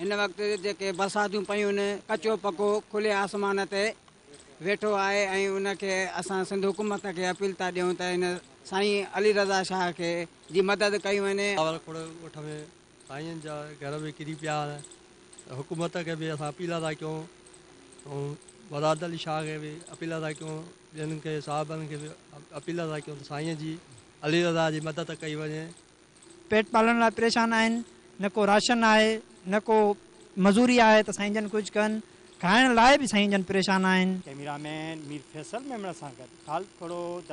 इन वक्त जेके बरसातियूं पयूं आहिनि कचो पको खुले आसमान ते वेठो आहे ऐं उनखे असां सिंध हुकूमत खे अपील था ॾियूं त हिन साईं अली रज़ा शाह खे जी मदद कई वञे ॻोठ में साईं जा घर में किरी पिया हुकूमत खे बि असां अपील था कयूं ऐं वराद अली शाह खे बि अपील था कयूं ॿियनि खे साहिबनि खे बि अपील था कयूं त साईं जी अली रज़ा जी मदद कई वञे पेट पालण लाइ परेशान आहिनि न को राशन आहे न को मज़ूरी आहे त साईं जन कुझु कनि खाइण लाइ बि साईं जन परेशान आहिनि कैमरामैन सां गॾु